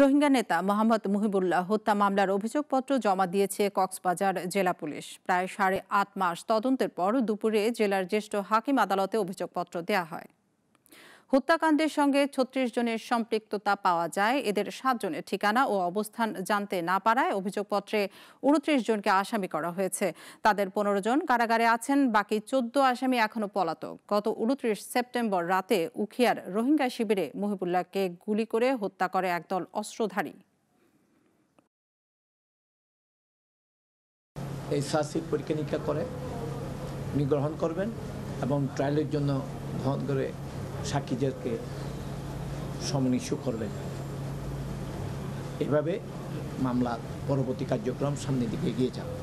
রোহিঙ্গা নেতা মোহাম্মদ মুহিবুল্লাহ হত্যা মামলার অভিযোগপত্র জমা দিয়েছে কক্সবাজার জেলা পুলিশ প্রায় সাড়ে আট মাস তদন্তের পর দুপুরে জেলার জ্যেষ্ঠ হাকিম আদালতে অভিযোগপত্র দেয়া হয় হত্যাকাণ্ডের সঙ্গে ছত্রিশ জনের সম্পৃক্ততা পাওয়া যায় এদের সাতজনের ঠিকানা ও অবস্থান জানতে না পারায় অভিযোগপত্রে উনত্রিশ জনকে আসামি করা হয়েছে তাদের পনেরো জন কারাগারে আছেন বাকি চোদ্দ আসামি এখনও পলাতক গত উনত্রিশ সেপ্টেম্বর রাতে উখিয়ার রোহিঙ্গা শিবিরে মহিবুল্লাহকে গুলি করে হত্যা করে একদল অস্ত্রধারী এই শাস্তির পরীক্ষা নিরীক্ষা করে উনি গ্রহণ করবেন এবং ট্রায়ালের জন্য গ্রহণ করে সাক্ষীদেরকে সমনিস্য করবেন এভাবে মামলার পরবর্তী কার্যক্রম সামনের দিকে এগিয়ে যাবে